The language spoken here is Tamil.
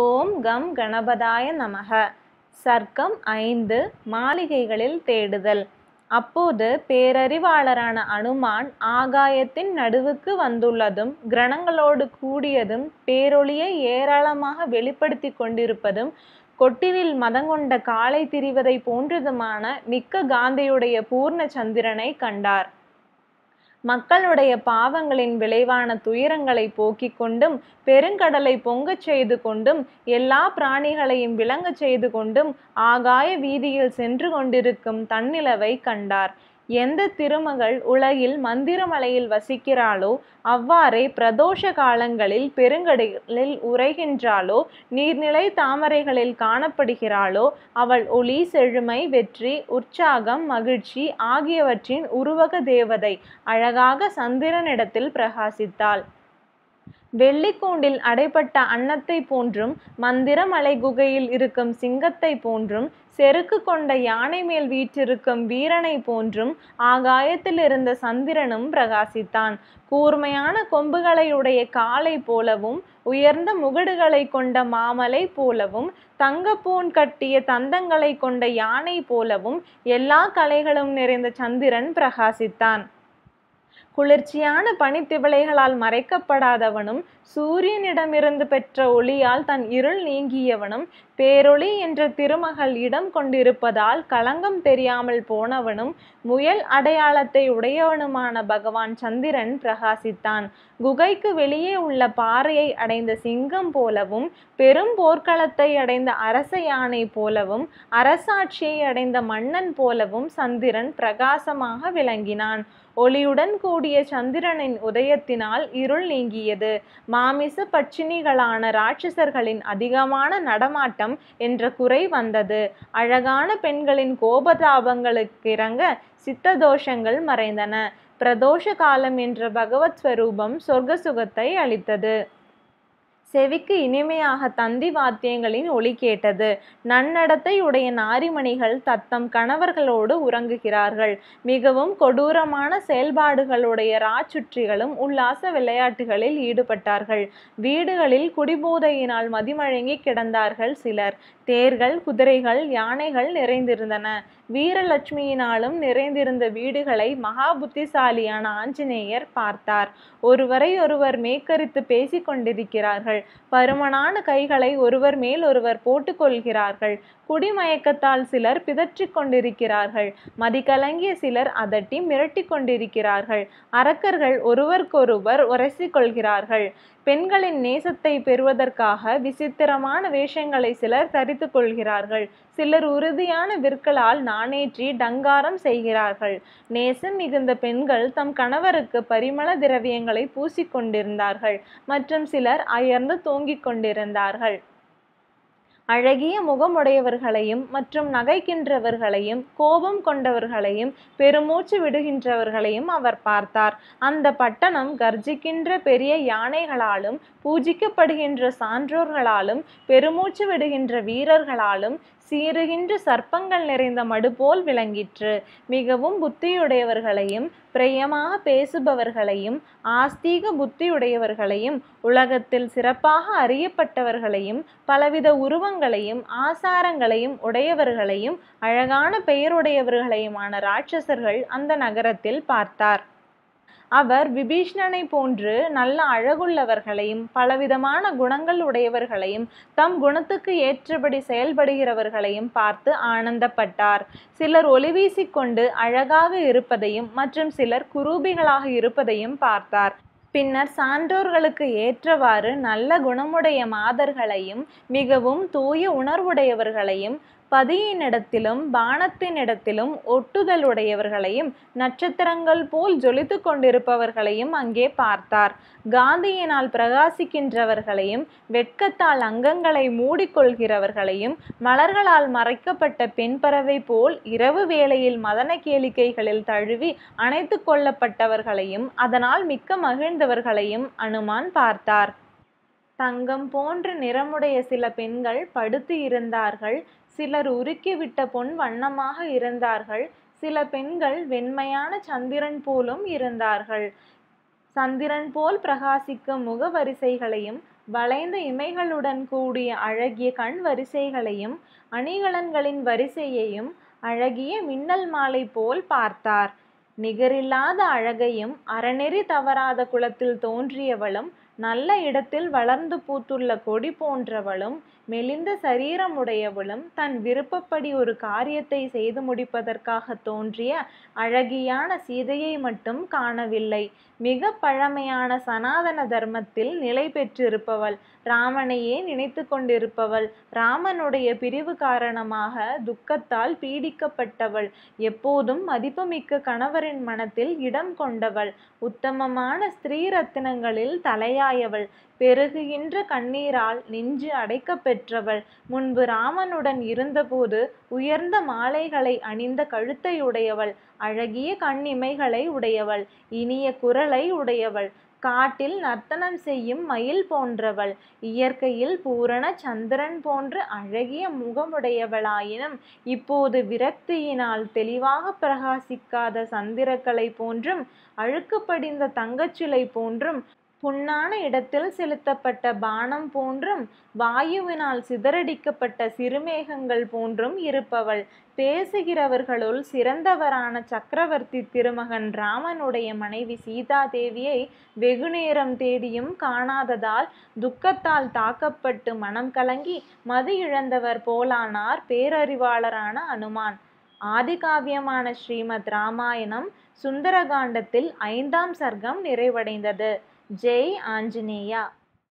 ஓம் கம் கணபதாய நமக சர்க்கம் ஐந்து மாளிகைகளில் தேடுதல் அப்போது பேரறிவாளரான அனுமான் ஆகாயத்தின் நடுவுக்கு வந்துள்ளதும் கிரணங்களோடு கூடியதும் பேரொளியை ஏராளமாக வெளிப்படுத்தி கொண்டிருப்பதும் கொட்டிலில் மதங்கொண்ட காலை திரிவதை போன்றதுமான மிக்க காந்தியுடைய பூர்ண சந்திரனை கண்டார் மக்களுடைய பாவங்களின் விளைவான துயரங்களை போக்கிக் கொண்டும் பெருங்கடலை பொங்கச் செய்து கொண்டும் எல்லா பிராணிகளையும் விளங்கச் செய்து கொண்டும் ஆகாய வீதியில் சென்று கொண்டிருக்கும் தன்னிலவை கண்டார் எந்த திருமகள் உலகில் மந்திரமலையில் வசிக்கிறாளோ அவ்வாறே பிரதோஷ காலங்களில் பெருங்கடலில் உரைகின்றாளோ நீர்நிலை தாமரைகளில் காணப்படுகிறாளோ அவள் ஒளி செழுமை வெற்றி உற்சாகம் மகிழ்ச்சி ஆகியவற்றின் உருவக தேவதை அழகாக சந்திரனிடத்தில் பிரகாசித்தாள் வெள்ளிக்கூண்டில் அடைப்பட்ட அன்னத்தை போன்றும் மந்திரமலை குகையில் இருக்கும் சிங்கத்தை போன்றும் செருக்கு கொண்ட யானை மேல் வீற்றிருக்கும் வீரனை போன்றும் ஆகாயத்தில் இருந்த சந்திரனும் பிரகாசித்தான் கூர்மையான கொம்புகளை உடைய காலை போலவும் உயர்ந்த முகடுகளை கொண்ட மாமலை போலவும் தங்கப்பூன் கட்டிய தந்தங்களை கொண்ட யானை போலவும் எல்லா கலைகளும் நிறைந்த சந்திரன் பிரகாசித்தான் குளிர்ச்சியான பனித்திவளைகளால் மறைக்கப்படாதவனும் சூரியனிடமிருந்து பெற்ற ஒளியால் தன் இருள் நீங்கியவனும் பேரொளி என்ற திருமகள் இடம் கொண்டிருப்பதால் களங்கம் தெரியாமல் போனவனும் முயல் அடையாளத்தை உடையவனுமான பகவான் சந்திரன் பிரகாசித்தான் குகைக்கு வெளியே உள்ள பாறையை அடைந்த சிங்கம் போலவும் பெரும் போர்க்களத்தை அடைந்த அரச யானை போலவும் அரசாட்சியை அடைந்த மன்னன் போலவும் சந்திரன் பிரகாசமாக விளங்கினான் ஒளியுடன் கூடிய சந்திரனின் உதயத்தினால் இருள் நீங்கியது மாமிச பட்சினிகளான ராட்சசர்களின் அதிகமான நடமாட்டம் வேண்டும் என்ற குறை வந்தது அழகான பெண்களின் கோபதாபங்களுக்கு இறங்க சித்த தோஷங்கள் மறைந்தன பிரதோஷ காலம் என்ற பகவத் ஸ்வரூபம் சொர்க்க சுகத்தை அளித்தது செவிக்கு இனிமையாக தந்தி வாத்தியங்களின் ஒளி கேட்டது நன்னடத்தை உடைய நாரிமணிகள் தத்தம் கணவர்களோடு உறங்குகிறார்கள் மிகவும் கொடூரமான செயல்பாடுகளுடைய ராச்சுற்றிகளும் உல்லாச விளையாட்டுகளில் ஈடுபட்டார்கள் வீடுகளில் குடிபோதையினால் மதிமழங்கி கிடந்தார்கள் சிலர் தேர்கள் குதிரைகள் யானைகள் நிறைந்திருந்தன வீரலட்சுமியினாலும் நிறைந்திருந்த வீடுகளை மகா புத்திசாலியான ஆஞ்சநேயர் பார்த்தார் ஒருவரை ஒருவர் மேக்கரித்து பேசிக்கொண்டிருக்கிறார்கள் பருமனான கைகளை ஒருவர் மேல் ஒருவர் போட்டுக்கொள்கிறார்கள் குடிமயக்கத்தால் சிலர் பிதற்றிக் கொண்டிருக்கிறார்கள் மதிக்கலங்கிய சிலர் அதட்டி மிரட்டி கொண்டிருக்கிறார்கள் அரக்கர்கள் ஒருவருக்கொருவர் உரசிக்கொள்கிறார்கள் பெண்களின் நேசத்தை பெறுவதற்காக விசித்திரமான வேஷங்களை சிலர் தரித்து கொள்கிறார்கள் சிலர் உறுதியான விற்களால் நாணேற்றி டங்காரம் செய்கிறார்கள் நேசம் மிகுந்த பெண்கள் தம் கணவருக்கு பரிமள திரவியங்களை பூசிக்கொண்டிருந்தார்கள் மற்றும் சிலர் அயர்ந்த சாய்ந்து தூங்கிக் கொண்டிருந்தார்கள் அழகிய முகமுடையவர்களையும் மற்றும் நகைக்கின்றவர்களையும் கோபம் கொண்டவர்களையும் பெருமூச்சு விடுகின்றவர்களையும் அவர் பார்த்தார் அந்த பட்டணம் கர்ஜிக்கின்ற பெரிய யானைகளாலும் பூஜிக்கப்படுகின்ற சான்றோர்களாலும் பெருமூச்சு விடுகின்ற வீரர்களாலும் சீறுகின்ற சர்ப்பங்கள் நிறைந்த மடு போல் விளங்கிற்று மிகவும் புத்தியுடையவர்களையும் பிரியமாக பேசுபவர்களையும் ஆஸ்தீக புத்தியுடையவர்களையும் உலகத்தில் சிறப்பாக அறியப்பட்டவர்களையும் பலவித உருவங்களையும் ஆசாரங்களையும் உடையவர்களையும் அழகான பெயருடையவர்களையுமான ராட்சசர்கள் அந்த நகரத்தில் பார்த்தார் அவர் விபீஷ்ணனை போன்று நல்ல அழகுள்ளவர்களையும் பலவிதமான குணங்கள் உடையவர்களையும் தம் குணத்துக்கு ஏற்றபடி செயல்படுகிறவர்களையும் பார்த்து ஆனந்தப்பட்டார் சிலர் ஒளிவீசிக்கொண்டு அழகாக இருப்பதையும் மற்றும் சிலர் குரூபிகளாக இருப்பதையும் பார்த்தார் பின்னர் சான்றோர்களுக்கு ஏற்றவாறு நல்ல குணமுடைய மாதர்களையும் மிகவும் தூய உணர்வுடையவர்களையும் பதியினிடத்திலும் பானத்தினிடத்திலும் உடையவர்களையும் நட்சத்திரங்கள் போல் ஜொலித்து கொண்டிருப்பவர்களையும் அங்கே பார்த்தார் காந்தியினால் பிரகாசிக்கின்றவர்களையும் வெட்கத்தால் அங்கங்களை மூடிக்கொள்கிறவர்களையும் மலர்களால் மறைக்கப்பட்ட பெண் பறவை போல் இரவு வேளையில் மதன கேளிக்கைகளில் தழுவி அணைத்து கொள்ளப்பட்டவர்களையும் அதனால் மிக்க மகிழ்ந்தவர்களையும் அனுமான் பார்த்தார் தங்கம் போன்ற நிறமுடைய சில பெண்கள் படுத்து இருந்தார்கள் சிலர் உருக்கிவிட்ட பொன் வண்ணமாக இருந்தார்கள் சில பெண்கள் வெண்மையான சந்திரன் போலும் இருந்தார்கள் சந்திரன் போல் பிரகாசிக்கும் முகவரிசைகளையும் வளைந்த இமைகளுடன் கூடிய அழகிய கண் வரிசைகளையும் அணிகலன்களின் வரிசையையும் அழகிய மின்னல் மாலை போல் பார்த்தார் நிகரில்லாத அழகையும் அறநெறி தவறாத குலத்தில் தோன்றியவளும் நல்ல இடத்தில் வளர்ந்து பூத்துள்ள கொடி போன்றவளும் மெலிந்த சரீரமுடையவளும் தன் விருப்பப்படி ஒரு காரியத்தை செய்து முடிப்பதற்காக தோன்றிய அழகியான சீதையை மட்டும் காணவில்லை மிக பழமையான சனாதன தர்மத்தில் நிலை பெற்றிருப்பவள் ராமனையே நினைத்து கொண்டிருப்பவள் ராமனுடைய பிரிவு காரணமாக துக்கத்தால் பீடிக்கப்பட்டவள் எப்போதும் மதிப்புமிக்க கணவரின் மனத்தில் இடம் கொண்டவள் உத்தமமான ஸ்திரீ தலையா தாயாயவள் பெருகுகின்ற கண்ணீரால் நெஞ்சு அடைக்கப் பெற்றவள் முன்பு ராமனுடன் இருந்தபோது உயர்ந்த மாலைகளை அணிந்த கழுத்தை உடையவள் அழகிய கண்ணிமைகளை உடையவள் இனிய குரலை உடையவள் காட்டில் நர்த்தனம் செய்யும் மயில் போன்றவள் இயற்கையில் பூரண சந்திரன் போன்று அழகிய முகமுடையவளாயினும் இப்போது விரக்தியினால் தெளிவாக பிரகாசிக்காத சந்திரக்கலை போன்றும் அழுக்கு படிந்த தங்கச்சிலை போன்றும் புண்ணான இடத்தில் செலுத்தப்பட்ட பானம் போன்றும் வாயுவினால் சிதறடிக்கப்பட்ட சிறுமேகங்கள் போன்றும் இருப்பவள் பேசுகிறவர்களுள் சிறந்தவரான சக்கரவர்த்தி திருமகன் ராமனுடைய மனைவி சீதா தேவியை வெகுநேரம் தேடியும் காணாததால் துக்கத்தால் தாக்கப்பட்டு மனம் கலங்கி மது இழந்தவர் போலானார் பேரறிவாளரான அனுமான் ஆதிகாவியமான ஸ்ரீமத் ராமாயணம் சுந்தரகாண்டத்தில் ஐந்தாம் சர்க்கம் நிறைவடைந்தது J. Anjaneya